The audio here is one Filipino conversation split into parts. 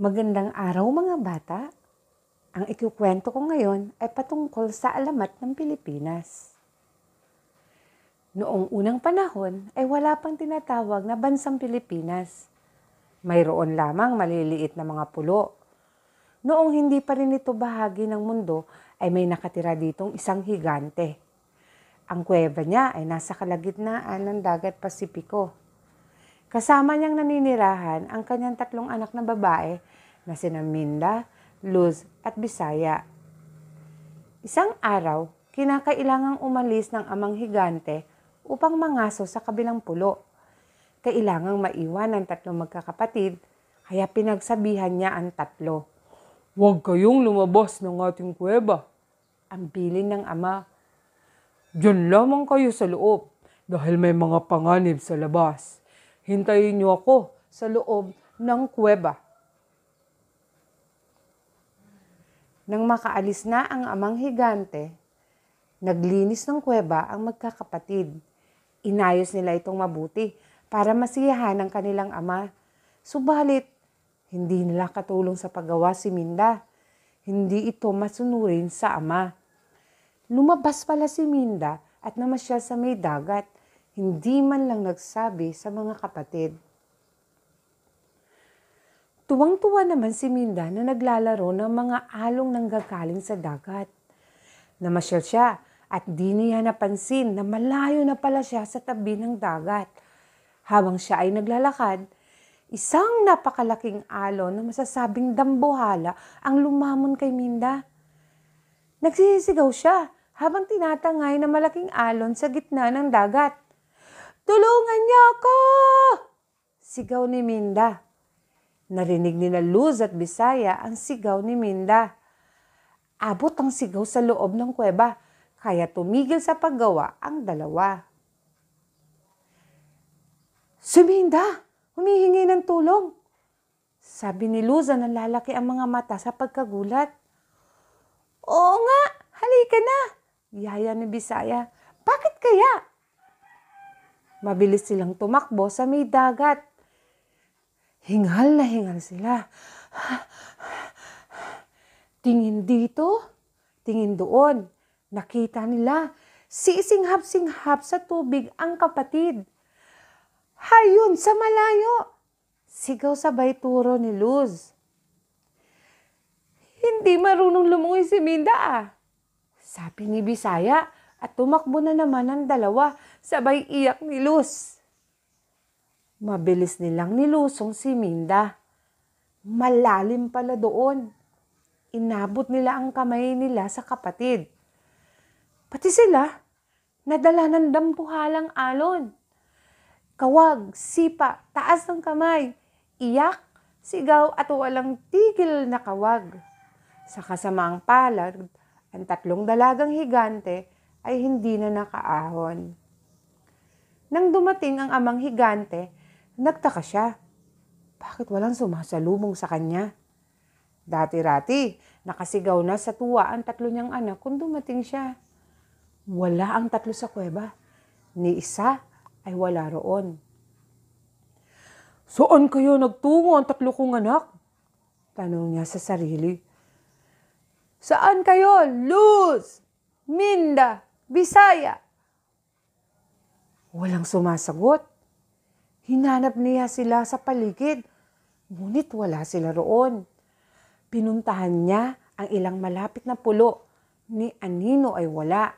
Magandang araw mga bata. Ang ikukwento ko ngayon ay patungkol sa alamat ng Pilipinas. Noong unang panahon ay wala pang tinatawag na bansang Pilipinas. Mayroon lamang maliliit na mga pulo. Noong hindi pa rin ito bahagi ng mundo ay may nakatira ditong isang higante. Ang kuweba niya ay nasa kalagitnaan ng dagat Pasipiko Kasama niyang naninirahan ang kanyang tatlong anak na babae na sina Minda, Luz at Bisaya. Isang araw, kinakailangang umalis ng amang higante upang mangaso sa kabilang pulo. Kailangang maiwan ang tatlong magkakapatid kaya pinagsabihan niya ang tatlo. Huwag kayong lumabas ng ating kuweba. Ang bilin ng ama. Diyan lamang kayo sa loob dahil may mga panganib sa labas hintayin niyo ako sa loob ng kuweba. Nang makaalis na ang amang higante, naglinis ng kuweba ang magkakapatid. Inayos nila itong mabuti para masiyahan ang kanilang ama. Subalit, hindi nila katulong sa paggawa si Minda. Hindi ito masunurin sa ama. Lumabas pala si Minda at namasyal sa may dagat hindi man lang nagsabi sa mga kapatid. Tuwang-tuwa naman si Minda na naglalaro ng mga along gagaling sa dagat. Namasyal siya at di niya napansin na malayo na pala siya sa tabi ng dagat. Habang siya ay naglalakad, isang napakalaking alon na masasabing dambuhala ang lumamon kay Minda. Nagsisigaw siya habang tinatangay na malaking alon sa gitna ng dagat. Tulungan niyo ako! Sigaw ni Minda. Narinig ni na Luz at Bisaya ang sigaw ni Minda. Abot ang sigaw sa loob ng kuweba, kaya tumigil sa paggawa ang dalawa. Si Minda, humihingi ng tulong. Sabi ni Luza na lalaki ang mga mata sa pagkagulat. Oo nga, halika na, yaya ni Bisaya. Bakit kaya? Mabilis silang tumakbo sa may dagat. Hingal na hingal sila. Tingin dito, tingin doon. Nakita nila, sisinghap-singhap sa tubig ang kapatid. Hayun sa malayo! Sigaw sabay turo ni Luz. Hindi marunong lumungoy si Minda ah. Sabi ni Bisaya at tumakbo na naman ang dalawa Sabay iyak ni Luz. Mabilis nilang nilusong si Minda. Malalim pala doon. Inabot nila ang kamay nila sa kapatid. Pati sila, nadala ng dampuhalang alon. Kawag, sipa, taas ng kamay, iyak, sigaw at walang tigil na kawag. Sa kasamaang palad, ang tatlong dalagang higante ay hindi na nakaahon. Nang dumating ang amang higante, nagtaka siya. Bakit walang sumasalubong sa kanya? Dati-rati, nakasigaw na sa tuwa ang tatlo niyang anak kung dumating siya. Wala ang tatlo sa kuweba. Ni isa ay wala roon. Saan kayo nagtungo ang tatlo kong anak? Tanong niya sa sarili. Saan kayo, Luz, Minda, Bisaya Walang sumasagot. Hinanap niya sila sa paligid, ngunit wala sila roon. Pinuntahan niya ang ilang malapit na pulo, ni Anino ay wala.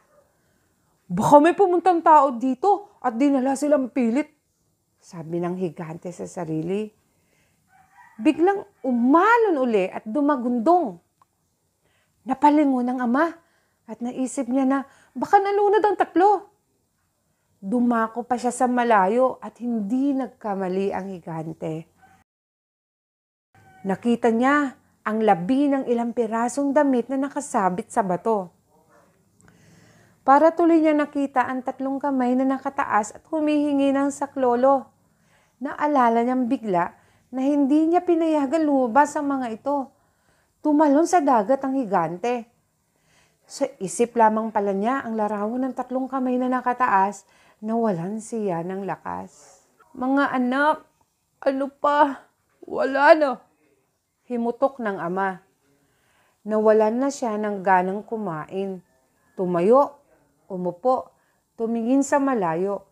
Baka may pumuntang tao dito at dinala silang pilit, sabi ng higante sa sarili. Biglang umalon uli at dumagundong. Napalingon ang ama at naisip niya na baka nalunod ang tatlo dumako pa siya sa malayo at hindi nagkamali ang higante. Nakita niya ang labi ng ilang pirasong damit na nakasabit sa bato. Para tuloy niya nakita ang tatlong kamay na nakataas at humihingi ng saklolo. Naalala niyang bigla na hindi niya pinayagan lumabas ang mga ito. Tumalon sa dagat ang higante. Sa isip lamang pala niya ang larawan ng tatlong kamay na nakataas Nawalan siya ng lakas. Mga anak, ano pa? Wala na. Himutok ng ama. Nawalan na siya ng ganang kumain. Tumayo, umupo, tumingin sa malayo.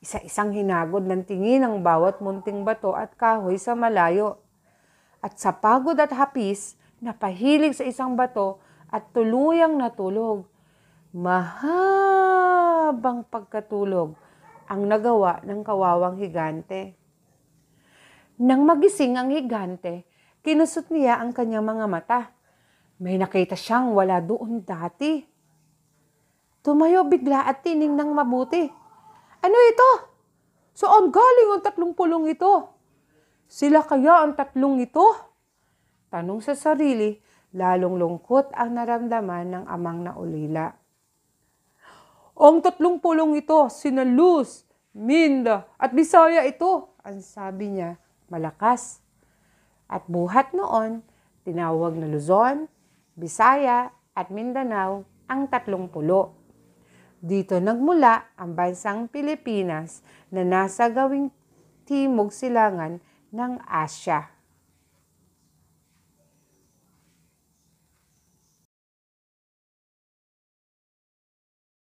Isa-isang hinagod ng tingin ang bawat munting bato at kahoy sa malayo. At sa pagod at hapis, napahilig sa isang bato at tuluyang natulog. Mahal! bang pagkatulog ang nagawa ng kawawang higante. Nang magising ang higante, kinusot niya ang kanyang mga mata. May nakita siyang wala doon dati. Tumayo bigla at tining ng mabuti. Ano ito? Saan galing ang tatlong pulong ito? Sila kaya ang tatlong ito? Tanong sa sarili, lalong lungkot ang naramdaman ng amang naulila. Ang tatlong pulong ito, sina Luz, Minda at Bisaya ito, ang sabi niya, malakas. At buhat noon, tinawag na Luzon, Bisaya at Mindanao ang tatlong pulo. Dito nagmula ang bansang Pilipinas na nasa gawing timog silangan ng Asya.